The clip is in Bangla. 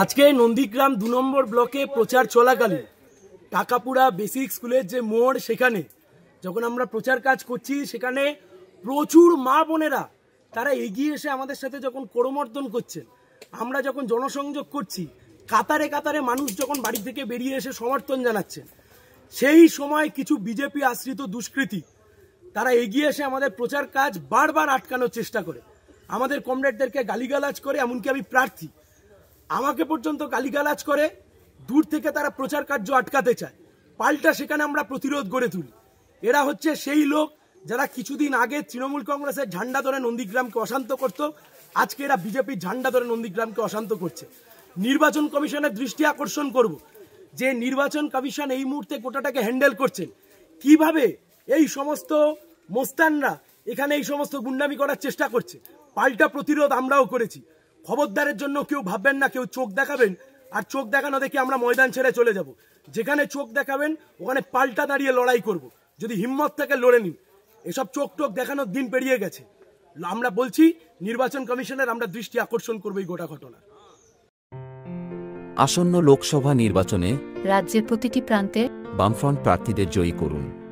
আজকে নন্দীগ্রাম দু নম্বর ব্লকে প্রচার চলাকালীন টাকাপুরা বেসিক স্কুলের যে মোড় সেখানে যখন আমরা প্রচার কাজ করছি সেখানে প্রচুর মা বোনেরা তারা এগিয়ে এসে আমাদের সাথে যখন করমর্দন করছেন আমরা যখন জনসংযোগ করছি কাতারে কাতারে মানুষ যখন বাড়ি থেকে বেরিয়ে এসে সমর্থন জানাচ্ছেন সেই সময় কিছু বিজেপি আশ্রিত দুষ্কৃতী তারা এগিয়ে এসে আমাদের প্রচার কাজ বারবার আটকানোর চেষ্টা করে আমাদের কমরেডদেরকে গালিগালাজ করে এমনকি আমি প্রার্থী আমাকে পর্যন্ত গালিগালাজ করে দূর থেকে তারা প্রচার কার্য আটকাতে চায় পাল্টা সেখানে আমরা প্রতিরোধ গড়ে তুলি এরা হচ্ছে সেই লোক যারা কিছুদিন আগে তৃণমূল কংগ্রেসের ঝান্ডা ধরে নন্দীগ্রামকে অশান্ত করত আজকে এরা বিজেপির ঝান্ডা ধরে নন্দীগ্রামকে অশান্ত করছে নির্বাচন কমিশনের দৃষ্টি আকর্ষণ করব যে নির্বাচন কমিশন এই মুহূর্তে গোটাটাকে হ্যান্ডেল করছেন কিভাবে এই সমস্ত মোস্তানরা এখানে এই সমস্ত গুন্ডামি করার চেষ্টা করছে পাল্টা প্রতিরোধ আমরাও করেছি খবরদারের জন্য কেউ ভাববেন না কেউ চোখ দেখাবেন আর চোখ দেখানো দেখে আমরা ময়দান ছেড়ে চলে যাব যেখানে চোখ দেখাবেন ওখানে পাল্টা দাঁড়িয়ে লড়াই করব। যদি হিম্মত থেকে লড়ে নিন এসব চোখ টোক দেখানোর দিন পেরিয়ে গেছে আমরা বলছি নির্বাচন কমিশনের আমরা দৃষ্টি আকর্ষণ করবো এই গোটা ঘটনা আসন্ন লোকসভা নির্বাচনে রাজ্যের প্রতিটি প্রান্তে বামফ্রন্ট প্রার্থীদের জয়ী করুন